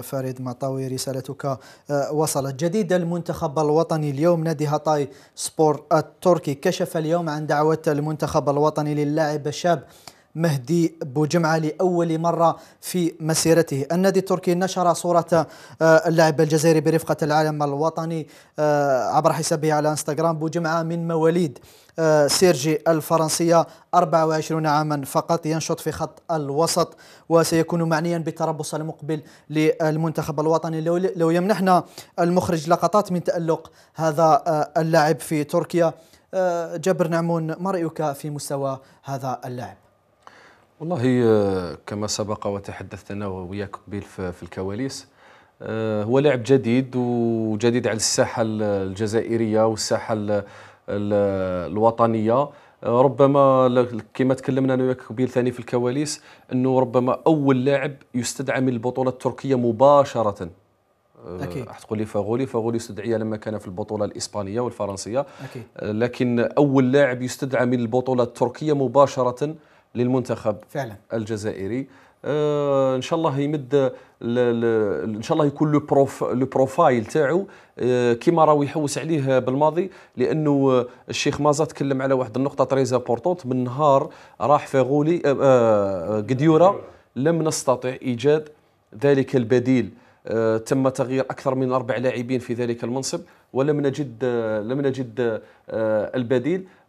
فريد مطاوي رسالتك آه، وصلت جديد المنتخب الوطني اليوم نادي هطاي سبور التركي كشف اليوم عن دعوة المنتخب الوطني للاعب الشاب مهدي بوجمعة لأول مرة في مسيرته النادي التركي نشر صورة آه، اللاعب الجزائري برفقة العالم الوطني آه، عبر حسابه على انستغرام بوجمعة من مواليد آه، سيرجي الفرنسية 24 عاما فقط ينشط في خط الوسط وسيكون معنيا بالتربص المقبل للمنتخب الوطني لو, لو يمنحنا المخرج لقطات من تألق هذا اللاعب في تركيا جابر نعمون ما رأيك في مستوى هذا اللاعب؟ والله آه، كما سبق وتحدثت انا وياك قبيل في الكواليس آه، هو لاعب جديد وجديد على الساحه الجزائريه والساحه الوطنيه آه، ربما كما تكلمنا انا وياك قبيل ثاني في الكواليس انه ربما اول لاعب يستدعى من البطوله التركيه مباشره أكيد. راح تقول لي فاغولي فاغولي استدعي لما كان في البطوله الاسبانيه والفرنسيه أكيد. لكن اول لاعب يستدعى من البطوله التركيه مباشره للمنتخب فعلا الجزائري آه، ان شاء الله يمد ان شاء الله يكون لو بروف لو بروفايل تاعو آه، كيما راهو يحوس عليه بالماضي لانه الشيخ مازا تكلم على واحد النقطه تريز بورطونت من نهار راح غولي قديوره آه، لم نستطع ايجاد ذلك البديل تم تغيير اكثر من اربع لاعبين في ذلك المنصب ولم نجد لم نجد البديل